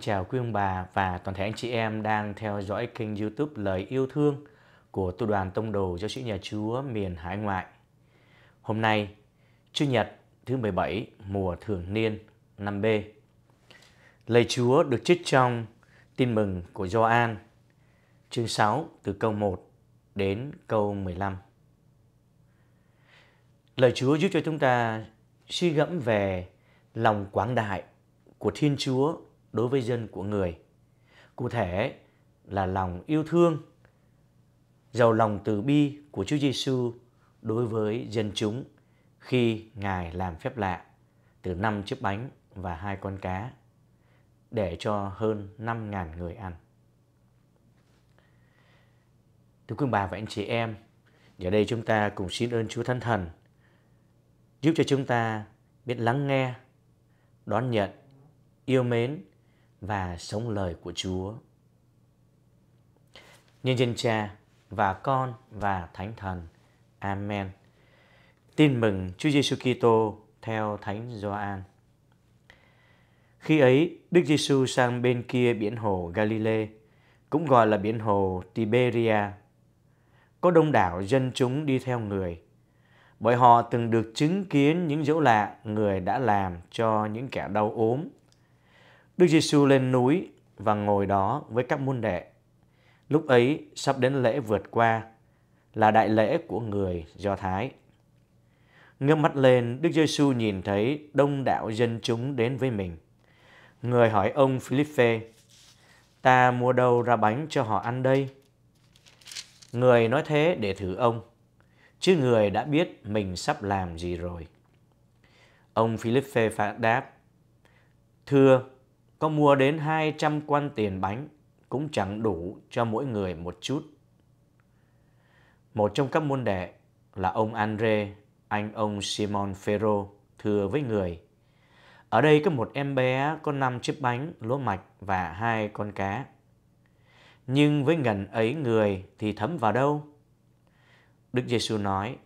chào quý ông bà và toàn thể anh chị em đang theo dõi kênh youtube Lời Yêu Thương của Tu đoàn Tông Đồ Giáo sĩ Nhà Chúa miền Hải Ngoại. Hôm nay, Chủ nhật thứ 17 mùa thường niên năm b Lời Chúa được trích trong Tin mừng của Gioan, chương 6 từ câu 1 đến câu 15. Lời Chúa giúp cho chúng ta suy gẫm về lòng quảng đại của Thiên Chúa đối với dân của người. Cụ thể là lòng yêu thương, giàu lòng từ bi của Chúa Giêsu đối với dân chúng khi Ngài làm phép lạ từ năm chiếc bánh và hai con cá để cho hơn 5.000 người ăn. Thưa quý bà và anh chị em, giờ đây chúng ta cùng xin ơn Chúa Thánh Thần giúp cho chúng ta biết lắng nghe, đón nhận, yêu mến và sống lời của Chúa. Nhân dân cha và con và thánh thần. Amen. Tin mừng Chúa Giêsu Kitô theo Thánh Gioan. Khi ấy, Đức Giêsu sang bên kia biển hồ Galile, cũng gọi là biển hồ Tiberia. Có đông đảo dân chúng đi theo người, bởi họ từng được chứng kiến những dấu lạ người đã làm cho những kẻ đau ốm, Đức Giêsu lên núi và ngồi đó với các môn đệ. Lúc ấy sắp đến lễ vượt qua là đại lễ của người Do Thái. Ngước mắt lên, Đức Giêsu nhìn thấy đông đảo dân chúng đến với mình. Người hỏi ông Philippe, ta mua đâu ra bánh cho họ ăn đây? Người nói thế để thử ông, chứ người đã biết mình sắp làm gì rồi. Ông Philippe phản đáp, Thưa, có mua đến 200 quan tiền bánh cũng chẳng đủ cho mỗi người một chút. Một trong các môn đệ là ông Andre, anh ông Simon Ferro, thưa với người. Ở đây có một em bé có 5 chiếc bánh, lúa mạch và hai con cá. Nhưng với ngần ấy người thì thấm vào đâu? Đức Giêsu nói,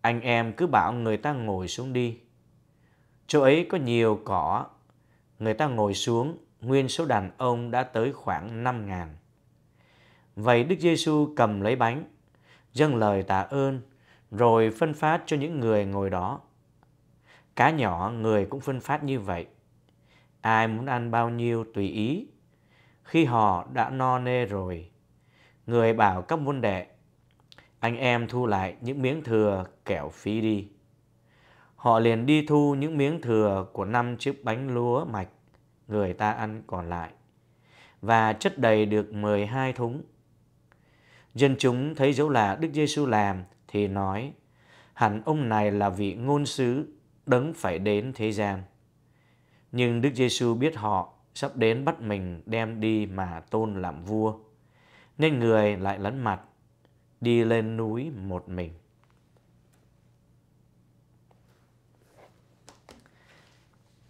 anh em cứ bảo người ta ngồi xuống đi. Chỗ ấy có nhiều cỏ người ta ngồi xuống, nguyên số đàn ông đã tới khoảng 5 ngàn. Vậy Đức Giêsu cầm lấy bánh, dâng lời tạ ơn, rồi phân phát cho những người ngồi đó. Cá nhỏ người cũng phân phát như vậy. Ai muốn ăn bao nhiêu tùy ý. Khi họ đã no nê rồi, người bảo các môn đệ, anh em thu lại những miếng thừa kẻo phí đi. Họ liền đi thu những miếng thừa của năm chiếc bánh lúa mạch người ta ăn còn lại và chất đầy được 12 thúng. Dân chúng thấy dấu lạ Đức Giêsu làm thì nói: hẳn ông này là vị ngôn sứ đấng phải đến thế gian. Nhưng Đức Giêsu biết họ sắp đến bắt mình đem đi mà tôn làm vua, nên người lại lấn mặt đi lên núi một mình.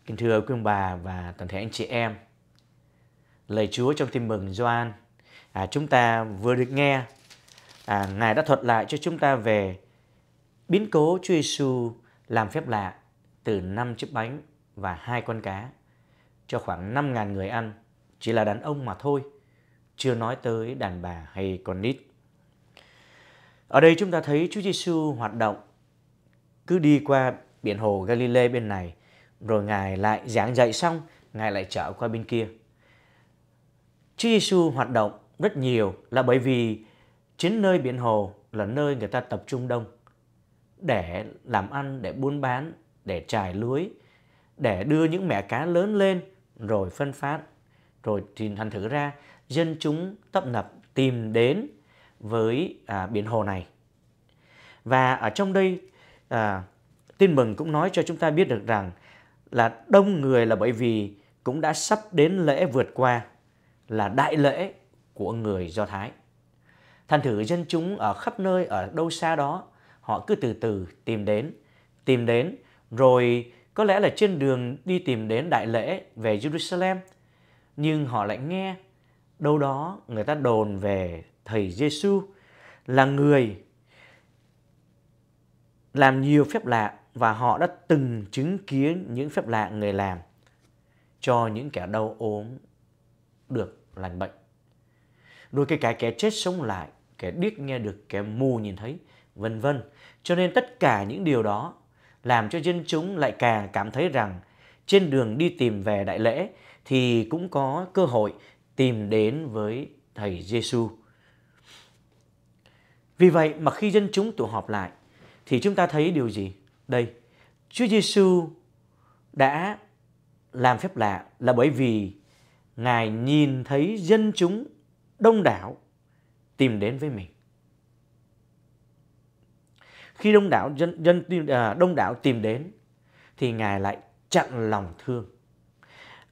Kính thưa quý ông bà và toàn thể anh chị em, lời Chúa trong tin mừng Gioan à, chúng ta vừa được nghe à, Ngài đã thuật lại cho chúng ta về biến cố Chúa Giêsu làm phép lạ từ năm chiếc bánh và hai con cá cho khoảng 5 ngàn người ăn, chỉ là đàn ông mà thôi, chưa nói tới đàn bà hay con nít. Ở đây chúng ta thấy Chúa Giêsu hoạt động cứ đi qua biển hồ Galilee bên này rồi Ngài lại giảng dạy xong, Ngài lại trở qua bên kia. Chúa Giêsu hoạt động rất nhiều là bởi vì chính nơi biển hồ là nơi người ta tập trung đông để làm ăn, để buôn bán, để trải lưới, để đưa những mẻ cá lớn lên rồi phân phát. Rồi thì thành thử ra dân chúng tấp nập tìm đến với à, biển hồ này. Và ở trong đây à, tin mừng cũng nói cho chúng ta biết được rằng là đông người là bởi vì cũng đã sắp đến lễ vượt qua là đại lễ của người Do Thái. Thành thử dân chúng ở khắp nơi ở đâu xa đó, họ cứ từ từ tìm đến, tìm đến rồi có lẽ là trên đường đi tìm đến đại lễ về Jerusalem, nhưng họ lại nghe đâu đó người ta đồn về thầy Giêsu là người làm nhiều phép lạ và họ đã từng chứng kiến những phép lạ người làm cho những kẻ đau ốm được lành bệnh. Đôi cái cái kẻ chết sống lại, kẻ điếc nghe được, kẻ mù nhìn thấy, vân vân. Cho nên tất cả những điều đó làm cho dân chúng lại càng cảm thấy rằng trên đường đi tìm về đại lễ thì cũng có cơ hội tìm đến với thầy Giêsu. Vì vậy mà khi dân chúng tụ họp lại thì chúng ta thấy điều gì? đây Chúa Giêsu đã làm phép lạ là bởi vì Ngài nhìn thấy dân chúng đông đảo tìm đến với mình. Khi đông đảo dân dân à, đông đảo tìm đến thì Ngài lại chặn lòng thương.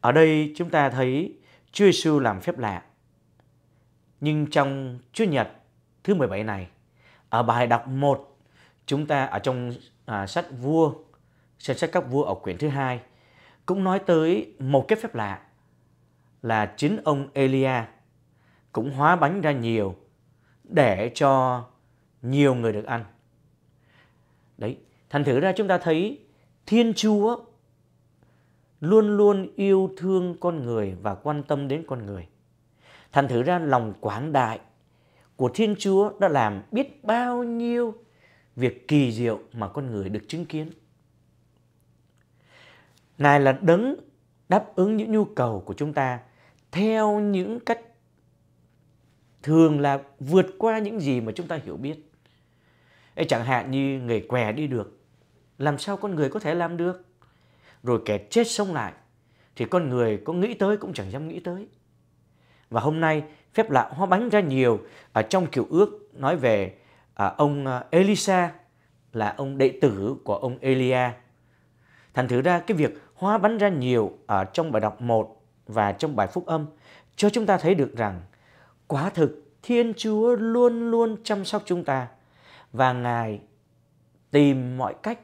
Ở đây chúng ta thấy Chúa Giêsu làm phép lạ. Nhưng trong Chúa Nhật thứ 17 này, ở bài đọc 1, chúng ta ở trong à, sách vua danh sách các vua ở quyển thứ hai cũng nói tới một cái phép lạ là chính ông Elia cũng hóa bánh ra nhiều để cho nhiều người được ăn. Đấy, thành thử ra chúng ta thấy Thiên Chúa luôn luôn yêu thương con người và quan tâm đến con người. Thành thử ra lòng quảng đại của Thiên Chúa đã làm biết bao nhiêu việc kỳ diệu mà con người được chứng kiến. Ngài là đấng đáp ứng những nhu cầu của chúng ta theo những cách thường là vượt qua những gì mà chúng ta hiểu biết. Ê, chẳng hạn như người què đi được, làm sao con người có thể làm được? Rồi kẻ chết sống lại, thì con người có nghĩ tới cũng chẳng dám nghĩ tới. Và hôm nay, phép lạ hoa bánh ra nhiều ở trong kiểu ước nói về à, ông à, Elisa là ông đệ tử của ông Elia. Thành thử ra cái việc hóa bánh ra nhiều ở trong bài đọc 1 và trong bài phúc âm cho chúng ta thấy được rằng quả thực Thiên Chúa luôn luôn chăm sóc chúng ta và Ngài tìm mọi cách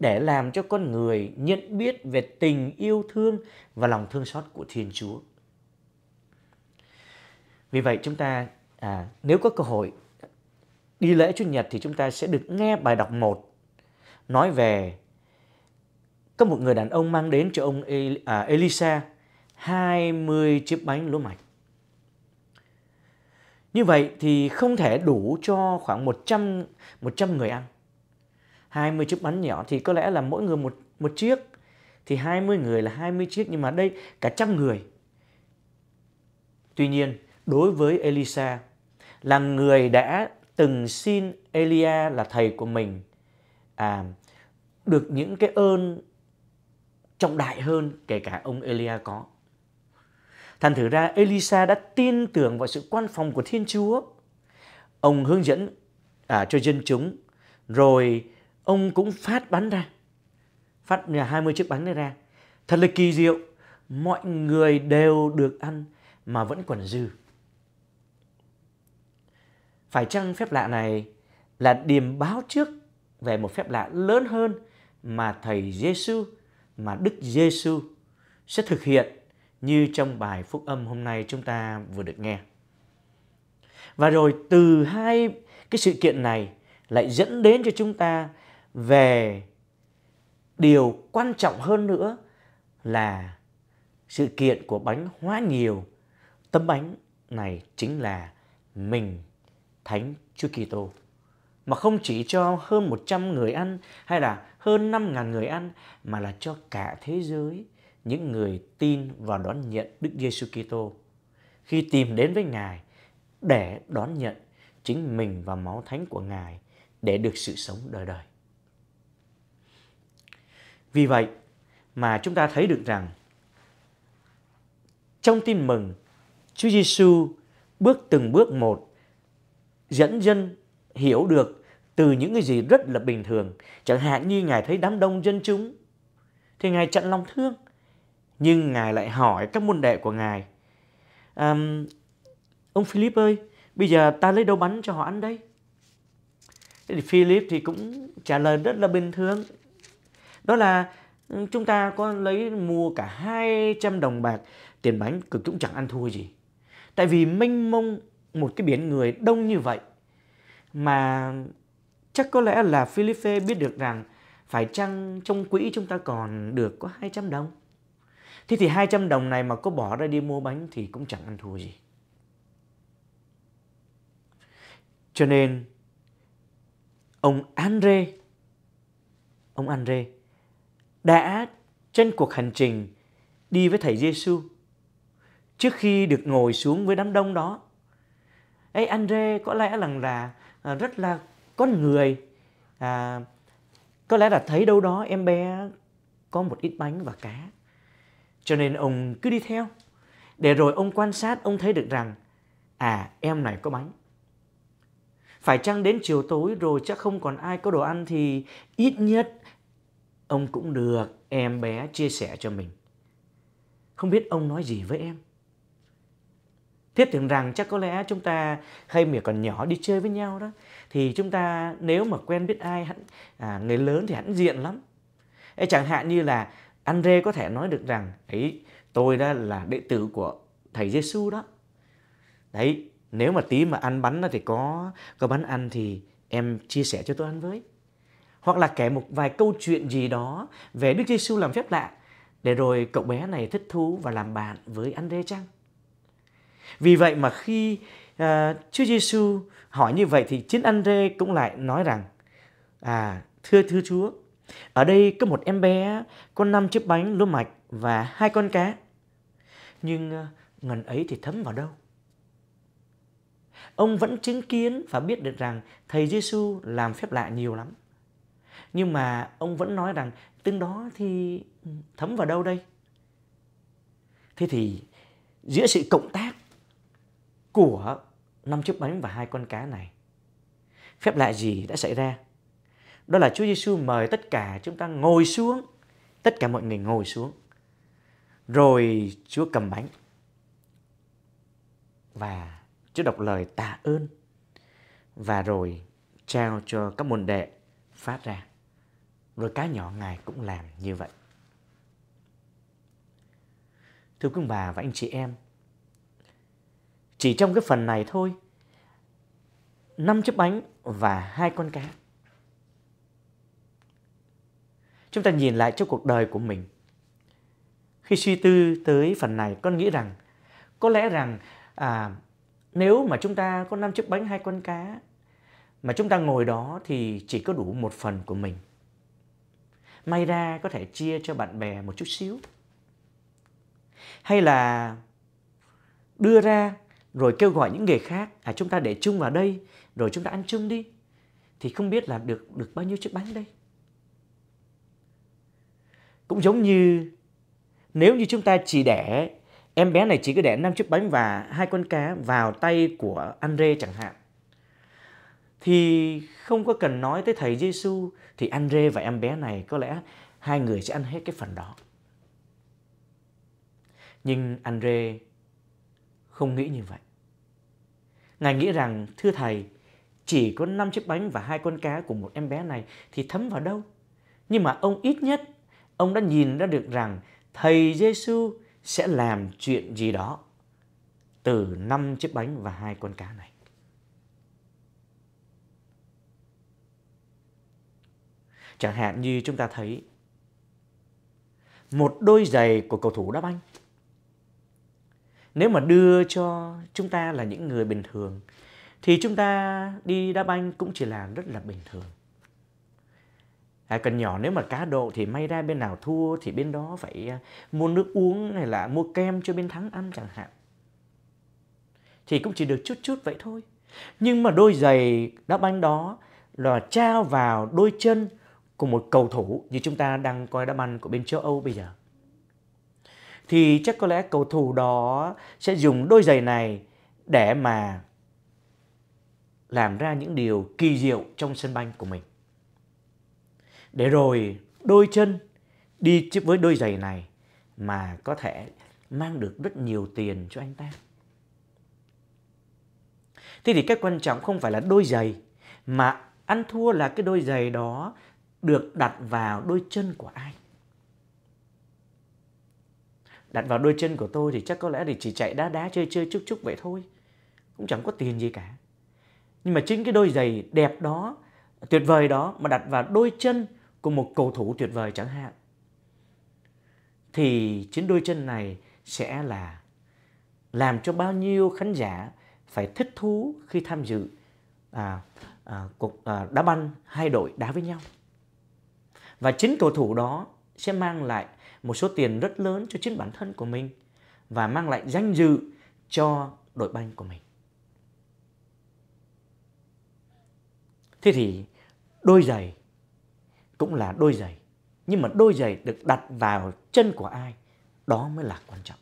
để làm cho con người nhận biết về tình yêu thương và lòng thương xót của Thiên Chúa. Vì vậy chúng ta à, nếu có cơ hội đi lễ Chủ nhật thì chúng ta sẽ được nghe bài đọc 1 nói về có một người đàn ông mang đến cho ông à, Elisa 20 chiếc bánh lúa mạch. Như vậy thì không thể đủ cho khoảng 100 100 người ăn. 20 chiếc bánh nhỏ thì có lẽ là mỗi người một một chiếc thì 20 người là 20 chiếc nhưng mà đây cả trăm người. Tuy nhiên, đối với Elisa là người đã từng xin Elia là thầy của mình à, được những cái ơn trọng đại hơn kể cả ông Elia có. Thành thử ra Elisa đã tin tưởng vào sự quan phòng của Thiên Chúa. Ông hướng dẫn à, cho dân chúng, rồi ông cũng phát bắn ra, phát 20 chiếc bắn ra. Thật là kỳ diệu, mọi người đều được ăn mà vẫn còn dư. Phải chăng phép lạ này là điềm báo trước về một phép lạ lớn hơn mà thầy Giêsu mà Đức Giêsu sẽ thực hiện như trong bài phúc âm hôm nay chúng ta vừa được nghe. Và rồi từ hai cái sự kiện này lại dẫn đến cho chúng ta về điều quan trọng hơn nữa là sự kiện của bánh hóa nhiều. Tấm bánh này chính là mình Thánh Chúa Kitô mà không chỉ cho hơn 100 người ăn hay là hơn 5.000 người ăn mà là cho cả thế giới những người tin và đón nhận Đức Giêsu Kitô khi tìm đến với Ngài để đón nhận chính mình và máu thánh của Ngài để được sự sống đời đời. Vì vậy mà chúng ta thấy được rằng trong tin mừng Chúa Giêsu bước từng bước một dẫn dân hiểu được từ những cái gì rất là bình thường. Chẳng hạn như Ngài thấy đám đông dân chúng thì Ngài chặn lòng thương. Nhưng Ngài lại hỏi các môn đệ của Ngài um, Ông Philip ơi, bây giờ ta lấy đâu bắn cho họ ăn đây? Thế thì Philip thì cũng trả lời rất là bình thường. Đó là ừ, chúng ta có lấy mua cả 200 đồng bạc tiền bánh cực cũng chẳng ăn thua gì. Tại vì mênh mông một cái biển người đông như vậy mà chắc có lẽ là Philippe biết được rằng phải chăng trong quỹ chúng ta còn được có 200 đồng. Thế thì 200 đồng này mà có bỏ ra đi mua bánh thì cũng chẳng ăn thua gì. Cho nên ông Andre ông Andre đã trên cuộc hành trình đi với thầy Giêsu trước khi được ngồi xuống với đám đông đó ấy Andre có lẽ rằng là à, rất là con người à, có lẽ là thấy đâu đó em bé có một ít bánh và cá cho nên ông cứ đi theo để rồi ông quan sát ông thấy được rằng à em này có bánh phải chăng đến chiều tối rồi chắc không còn ai có đồ ăn thì ít nhất ông cũng được em bé chia sẻ cho mình không biết ông nói gì với em thiết tưởng rằng chắc có lẽ chúng ta khi mà còn nhỏ đi chơi với nhau đó thì chúng ta nếu mà quen biết ai hẳn à, người lớn thì hẳn diện lắm Ê, chẳng hạn như là Andre có thể nói được rằng ấy tôi đó là đệ tử của thầy Giêsu đó đấy nếu mà tí mà ăn bánh thì có có bánh ăn thì em chia sẻ cho tôi ăn với hoặc là kể một vài câu chuyện gì đó về Đức Giêsu làm phép lạ để rồi cậu bé này thích thú và làm bạn với Andre chăng vì vậy mà khi uh, Chúa Giêsu hỏi như vậy thì chính Andre cũng lại nói rằng à thưa thưa Chúa, ở đây có một em bé có năm chiếc bánh lúa mạch và hai con cá. Nhưng uh, ngần ấy thì thấm vào đâu? Ông vẫn chứng kiến và biết được rằng thầy Giêsu làm phép lạ nhiều lắm. Nhưng mà ông vẫn nói rằng tương đó thì thấm vào đâu đây? Thế thì giữa sự cộng tác của năm chiếc bánh và hai con cá này. Phép lạ gì đã xảy ra? Đó là Chúa Giêsu mời tất cả chúng ta ngồi xuống, tất cả mọi người ngồi xuống. Rồi Chúa cầm bánh và Chúa đọc lời tạ ơn và rồi trao cho các môn đệ phát ra. Rồi cá nhỏ Ngài cũng làm như vậy. Thưa quý bà và anh chị em, chỉ trong cái phần này thôi, năm chiếc bánh và hai con cá. Chúng ta nhìn lại trong cuộc đời của mình. Khi suy tư tới phần này, con nghĩ rằng có lẽ rằng à, nếu mà chúng ta có năm chiếc bánh hai con cá mà chúng ta ngồi đó thì chỉ có đủ một phần của mình. May ra có thể chia cho bạn bè một chút xíu. Hay là đưa ra rồi kêu gọi những người khác à chúng ta để chung vào đây rồi chúng ta ăn chung đi thì không biết là được được bao nhiêu chiếc bánh đây cũng giống như nếu như chúng ta chỉ để em bé này chỉ có để năm chiếc bánh và hai con cá vào tay của Andre chẳng hạn thì không có cần nói tới thầy Giêsu thì Andre và em bé này có lẽ hai người sẽ ăn hết cái phần đó nhưng Andre không nghĩ như vậy. Ngài nghĩ rằng, thưa thầy, chỉ có 5 chiếc bánh và hai con cá của một em bé này thì thấm vào đâu? Nhưng mà ông ít nhất, ông đã nhìn ra được rằng thầy Giêsu sẽ làm chuyện gì đó từ 5 chiếc bánh và hai con cá này. Chẳng hạn như chúng ta thấy một đôi giày của cầu thủ đá banh nếu mà đưa cho chúng ta là những người bình thường thì chúng ta đi đá banh cũng chỉ là rất là bình thường À, cần nhỏ nếu mà cá độ thì may ra bên nào thua thì bên đó phải à, mua nước uống hay là mua kem cho bên thắng ăn chẳng hạn. Thì cũng chỉ được chút chút vậy thôi. Nhưng mà đôi giày đá banh đó là trao vào đôi chân của một cầu thủ như chúng ta đang coi đá banh của bên châu Âu bây giờ thì chắc có lẽ cầu thủ đó sẽ dùng đôi giày này để mà làm ra những điều kỳ diệu trong sân banh của mình. Để rồi đôi chân đi với đôi giày này mà có thể mang được rất nhiều tiền cho anh ta. Thế thì cái quan trọng không phải là đôi giày mà ăn thua là cái đôi giày đó được đặt vào đôi chân của ai. Đặt vào đôi chân của tôi thì chắc có lẽ thì chỉ chạy đá đá chơi chơi chúc chúc vậy thôi. Cũng chẳng có tiền gì cả. Nhưng mà chính cái đôi giày đẹp đó, tuyệt vời đó mà đặt vào đôi chân của một cầu thủ tuyệt vời chẳng hạn. Thì chính đôi chân này sẽ là làm cho bao nhiêu khán giả phải thích thú khi tham dự à, à, cuộc à, đá banh hai đội đá với nhau. Và chính cầu thủ đó sẽ mang lại một số tiền rất lớn cho chính bản thân của mình và mang lại danh dự cho đội banh của mình. Thế thì đôi giày cũng là đôi giày, nhưng mà đôi giày được đặt vào chân của ai, đó mới là quan trọng.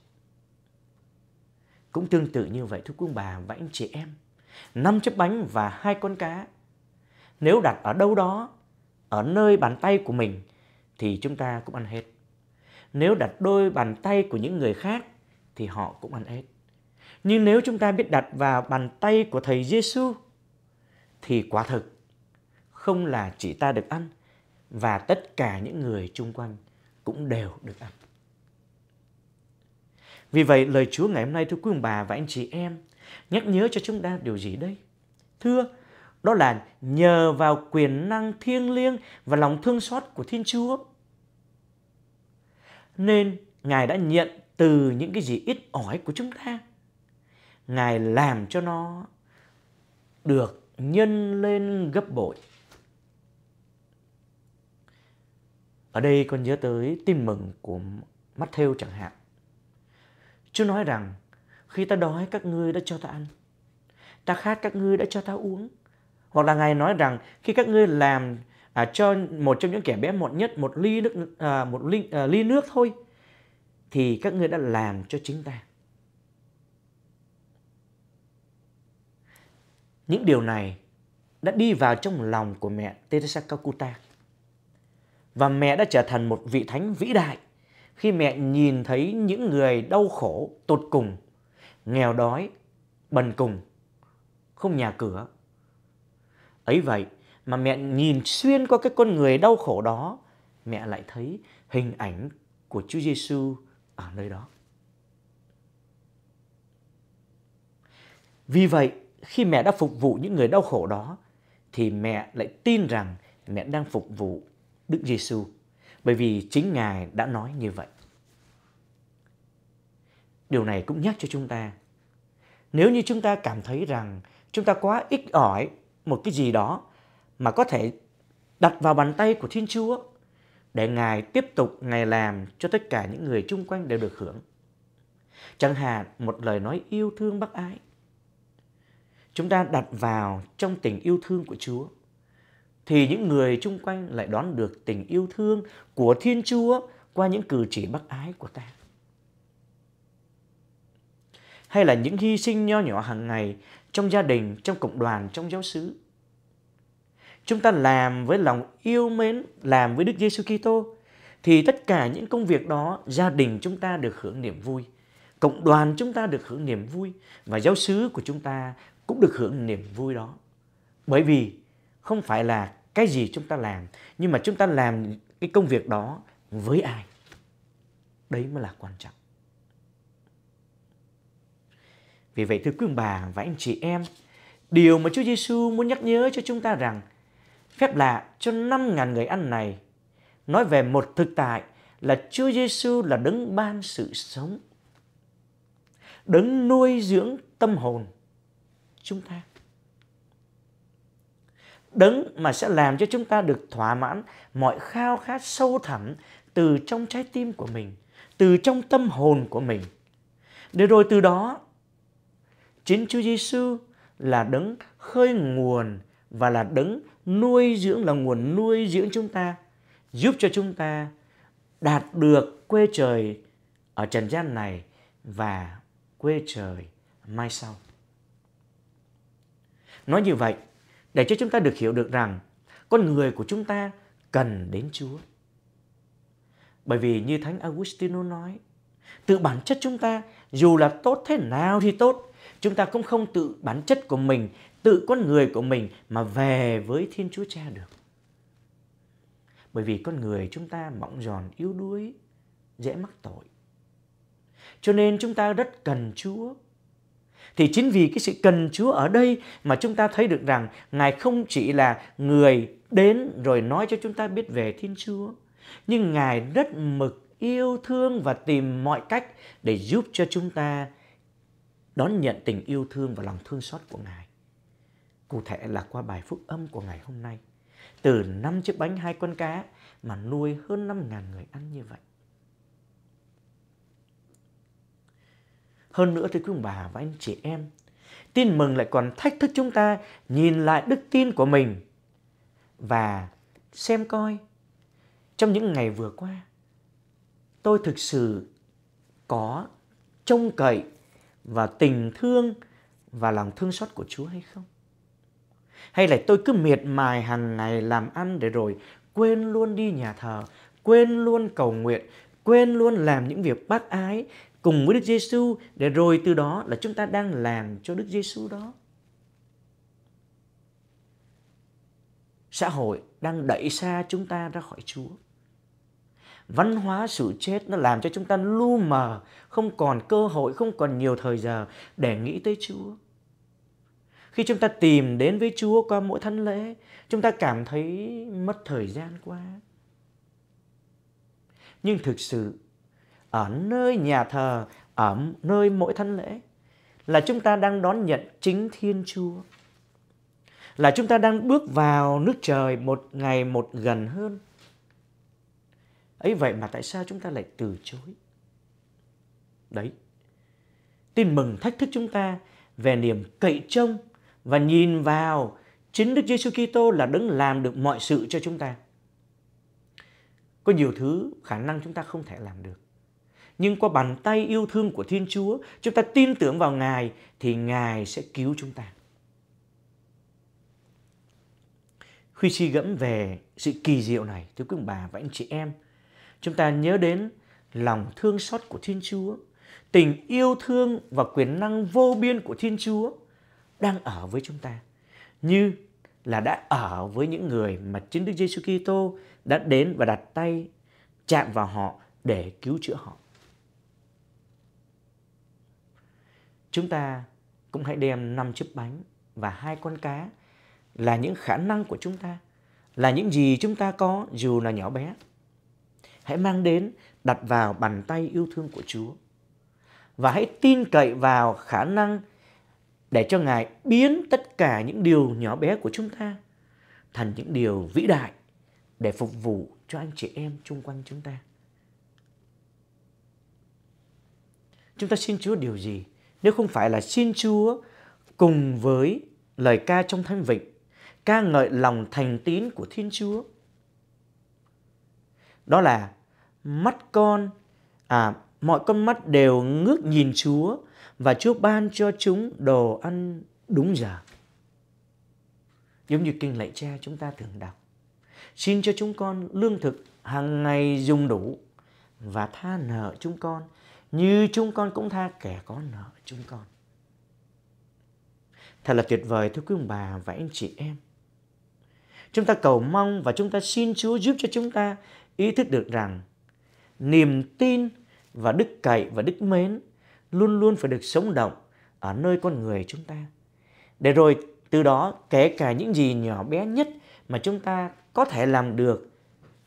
Cũng tương tự như vậy thưa quý bà và anh chị em, năm chiếc bánh và hai con cá. Nếu đặt ở đâu đó, ở nơi bàn tay của mình thì chúng ta cũng ăn hết nếu đặt đôi bàn tay của những người khác thì họ cũng ăn hết. Nhưng nếu chúng ta biết đặt vào bàn tay của thầy Giêsu thì quả thực không là chỉ ta được ăn và tất cả những người chung quanh cũng đều được ăn. Vì vậy lời Chúa ngày hôm nay thưa quý ông bà và anh chị em nhắc nhớ cho chúng ta điều gì đây? Thưa, đó là nhờ vào quyền năng thiêng liêng và lòng thương xót của Thiên Chúa nên Ngài đã nhận từ những cái gì ít ỏi của chúng ta. Ngài làm cho nó được nhân lên gấp bội. Ở đây con nhớ tới tin mừng của Matthew chẳng hạn. Chúa nói rằng, khi ta đói các ngươi đã cho ta ăn, ta khát các ngươi đã cho ta uống. Hoặc là Ngài nói rằng, khi các ngươi làm à, cho một trong những kẻ bé mọn nhất một ly nước à, một ly, à, ly nước thôi thì các ngươi đã làm cho chính ta những điều này đã đi vào trong lòng của mẹ Teresa Calcutta và mẹ đã trở thành một vị thánh vĩ đại khi mẹ nhìn thấy những người đau khổ tột cùng nghèo đói bần cùng không nhà cửa ấy vậy mà mẹ nhìn xuyên qua cái con người đau khổ đó, mẹ lại thấy hình ảnh của Chúa Giêsu ở nơi đó. Vì vậy, khi mẹ đã phục vụ những người đau khổ đó thì mẹ lại tin rằng mẹ đang phục vụ Đức Giêsu, bởi vì chính Ngài đã nói như vậy. Điều này cũng nhắc cho chúng ta, nếu như chúng ta cảm thấy rằng chúng ta quá ích ỏi một cái gì đó mà có thể đặt vào bàn tay của Thiên Chúa để Ngài tiếp tục Ngài làm cho tất cả những người chung quanh đều được hưởng. Chẳng hạn một lời nói yêu thương bác ái. Chúng ta đặt vào trong tình yêu thương của Chúa thì những người chung quanh lại đón được tình yêu thương của Thiên Chúa qua những cử chỉ bác ái của ta. Hay là những hy sinh nho nhỏ hàng ngày trong gia đình, trong cộng đoàn, trong giáo xứ chúng ta làm với lòng yêu mến, làm với Đức Giêsu Kitô thì tất cả những công việc đó gia đình chúng ta được hưởng niềm vui, cộng đoàn chúng ta được hưởng niềm vui và giáo xứ của chúng ta cũng được hưởng niềm vui đó. Bởi vì không phải là cái gì chúng ta làm nhưng mà chúng ta làm cái công việc đó với ai. Đấy mới là quan trọng. Vì vậy thưa quý ông bà và anh chị em, điều mà Chúa Giêsu muốn nhắc nhớ cho chúng ta rằng phép lạ cho 5.000 người ăn này nói về một thực tại là Chúa Giêsu là đấng ban sự sống, đấng nuôi dưỡng tâm hồn chúng ta. Đấng mà sẽ làm cho chúng ta được thỏa mãn mọi khao khát sâu thẳm từ trong trái tim của mình, từ trong tâm hồn của mình. Để rồi từ đó, chính Chúa Giêsu là đấng khơi nguồn và là đấng nuôi dưỡng là nguồn nuôi dưỡng chúng ta giúp cho chúng ta đạt được quê trời ở trần gian này và quê trời mai sau nói như vậy để cho chúng ta được hiểu được rằng con người của chúng ta cần đến chúa bởi vì như thánh augustino nói tự bản chất chúng ta dù là tốt thế nào thì tốt chúng ta cũng không tự bản chất của mình tự con người của mình mà về với Thiên Chúa Cha được. Bởi vì con người chúng ta mỏng giòn yếu đuối, dễ mắc tội. Cho nên chúng ta rất cần Chúa. Thì chính vì cái sự cần Chúa ở đây mà chúng ta thấy được rằng Ngài không chỉ là người đến rồi nói cho chúng ta biết về Thiên Chúa, nhưng Ngài rất mực yêu thương và tìm mọi cách để giúp cho chúng ta đón nhận tình yêu thương và lòng thương xót của Ngài. Cụ thể là qua bài phúc âm của ngày hôm nay. Từ 5 chiếc bánh hai con cá mà nuôi hơn 5.000 người ăn như vậy. Hơn nữa thưa quý ông bà và anh chị em, tin mừng lại còn thách thức chúng ta nhìn lại đức tin của mình và xem coi trong những ngày vừa qua tôi thực sự có trông cậy và tình thương và lòng thương xót của Chúa hay không? hay là tôi cứ miệt mài hàng ngày làm ăn để rồi quên luôn đi nhà thờ quên luôn cầu nguyện quên luôn làm những việc bác ái cùng với Đức Giêsu để rồi từ đó là chúng ta đang làm cho Đức Giêsu đó. Xã hội đang đẩy xa chúng ta ra khỏi Chúa. Văn hóa sự chết nó làm cho chúng ta lu mờ, không còn cơ hội, không còn nhiều thời giờ để nghĩ tới Chúa. Khi chúng ta tìm đến với Chúa qua mỗi thánh lễ, chúng ta cảm thấy mất thời gian quá. Nhưng thực sự, ở nơi nhà thờ, ở nơi mỗi thánh lễ, là chúng ta đang đón nhận chính Thiên Chúa. Là chúng ta đang bước vào nước trời một ngày một gần hơn. Ấy vậy mà tại sao chúng ta lại từ chối? Đấy, tin mừng thách thức chúng ta về niềm cậy trông và nhìn vào chính Đức Giêsu Kitô là đấng làm được mọi sự cho chúng ta. Có nhiều thứ khả năng chúng ta không thể làm được. Nhưng qua bàn tay yêu thương của Thiên Chúa, chúng ta tin tưởng vào Ngài thì Ngài sẽ cứu chúng ta. Khi suy gẫm về sự kỳ diệu này, thưa quý bà và anh chị em, chúng ta nhớ đến lòng thương xót của Thiên Chúa, tình yêu thương và quyền năng vô biên của Thiên Chúa đang ở với chúng ta như là đã ở với những người mà chính Đức Giêsu Kitô đã đến và đặt tay chạm vào họ để cứu chữa họ. Chúng ta cũng hãy đem năm chiếc bánh và hai con cá là những khả năng của chúng ta, là những gì chúng ta có dù là nhỏ bé. Hãy mang đến đặt vào bàn tay yêu thương của Chúa. Và hãy tin cậy vào khả năng để cho Ngài biến tất cả những điều nhỏ bé của chúng ta thành những điều vĩ đại để phục vụ cho anh chị em chung quanh chúng ta. Chúng ta xin Chúa điều gì nếu không phải là xin Chúa cùng với lời ca trong thanh vịnh, ca ngợi lòng thành tín của Thiên Chúa. Đó là mắt con, à, mọi con mắt đều ngước nhìn Chúa và Chúa ban cho chúng đồ ăn đúng giờ. Giống như kinh lạy cha chúng ta thường đọc. Xin cho chúng con lương thực hàng ngày dùng đủ và tha nợ chúng con như chúng con cũng tha kẻ có nợ chúng con. Thật là tuyệt vời thưa quý ông bà và anh chị em. Chúng ta cầu mong và chúng ta xin Chúa giúp cho chúng ta ý thức được rằng niềm tin và đức cậy và đức mến luôn luôn phải được sống động ở nơi con người chúng ta. Để rồi từ đó kể cả những gì nhỏ bé nhất mà chúng ta có thể làm được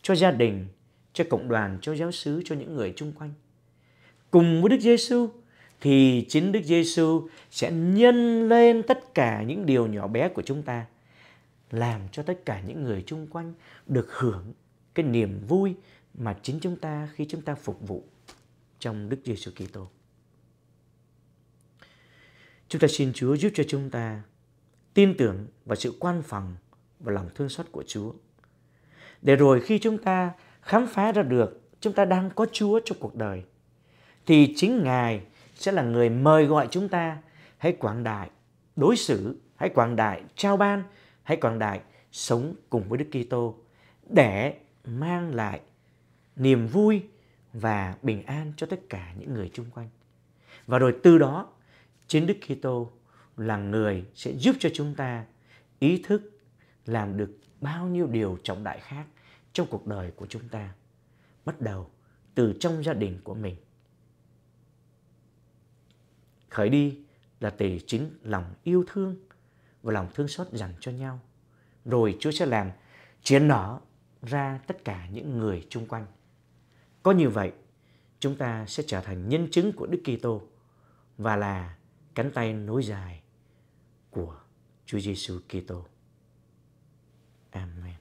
cho gia đình, cho cộng đoàn, cho giáo xứ, cho những người chung quanh. Cùng với Đức Giêsu thì chính Đức Giêsu sẽ nhân lên tất cả những điều nhỏ bé của chúng ta làm cho tất cả những người chung quanh được hưởng cái niềm vui mà chính chúng ta khi chúng ta phục vụ trong Đức Giêsu Kitô. Chúng ta xin Chúa giúp cho chúng ta tin tưởng vào sự quan phòng và lòng thương xót của Chúa. Để rồi khi chúng ta khám phá ra được chúng ta đang có Chúa trong cuộc đời thì chính Ngài sẽ là người mời gọi chúng ta hãy quảng đại đối xử, hãy quảng đại trao ban, hãy quảng đại sống cùng với Đức Kitô để mang lại niềm vui và bình an cho tất cả những người chung quanh. Và rồi từ đó Chính Đức Kitô là người sẽ giúp cho chúng ta ý thức làm được bao nhiêu điều trọng đại khác trong cuộc đời của chúng ta, bắt đầu từ trong gia đình của mình. Khởi đi là từ chính lòng yêu thương và lòng thương xót dành cho nhau. Rồi Chúa sẽ làm chiến nở ra tất cả những người chung quanh. Có như vậy, chúng ta sẽ trở thành nhân chứng của Đức Kitô và là cánh tay nối dài của Chúa Giêsu Kitô. Amen.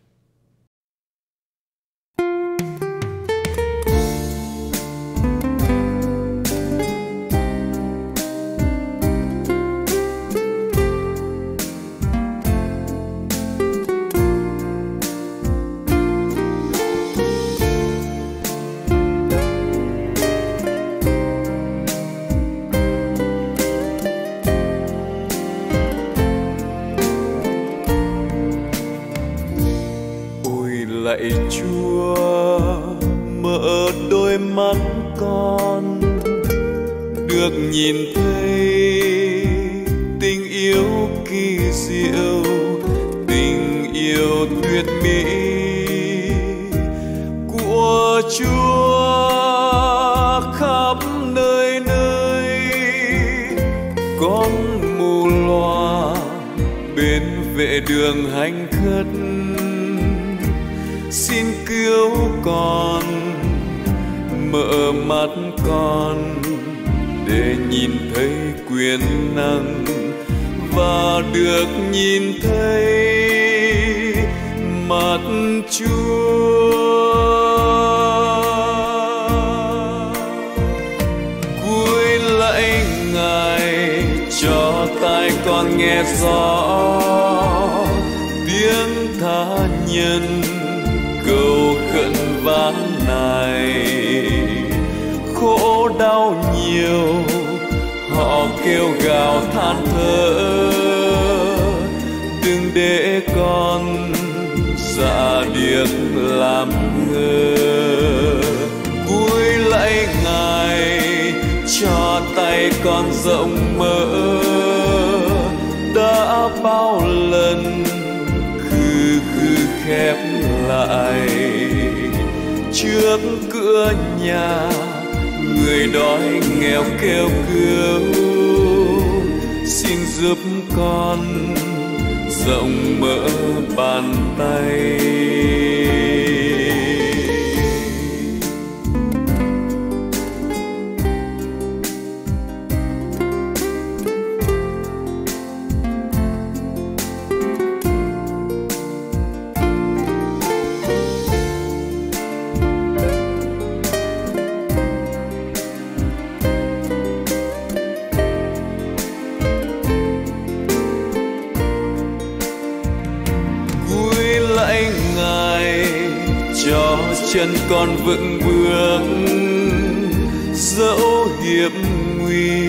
lại You. nặng và được nhìn thấy mặt Chúa cuối lạy ngài cho tai con nghe rõ tiếng tha nhân cầu khẩn vãn này khổ đau nhiều kêu gào than thở đừng để con ra dạ điếc làm ngơ vui lạy ngài cho tay con rộng mở đã bao lần khư khư khép lại trước cửa nhà người đói nghèo kêu cứu giúp con rộng mở bàn tay còn vững bước dẫu hiểm nguy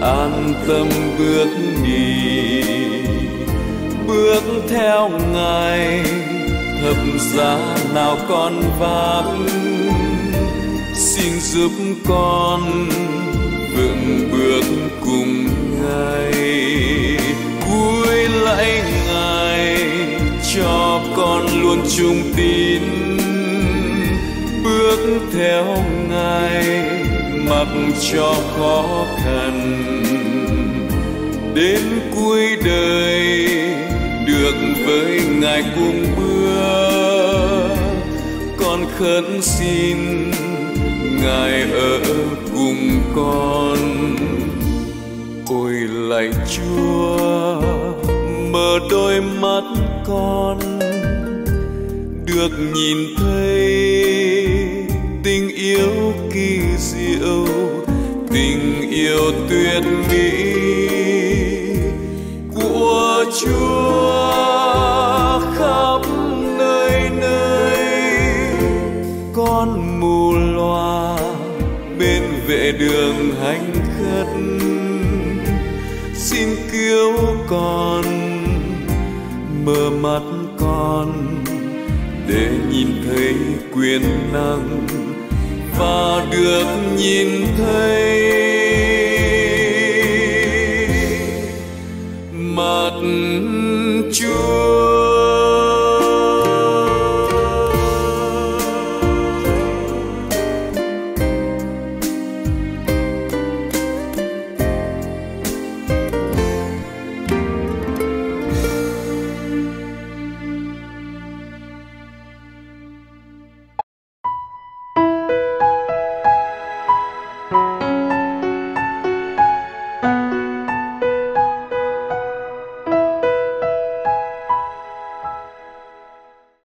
an tâm bước đi bước theo ngài thập giá nào con vác xin giúp con vững bước cùng ngài cuối lại ngài cho con luôn trung tin theo ngài mặc cho khó khăn đến cuối đời được với ngài cùng bước con khấn xin ngài ở cùng con ôi lạy chúa mở đôi mắt con được nhìn thấy yêu kỳ diệu tình yêu tuyệt mỹ của chúa khắp nơi nơi con mù loà bên vệ đường hành khất xin cứu con mở mắt con để nhìn thấy quyền năng và được nhìn thấy mặt chúa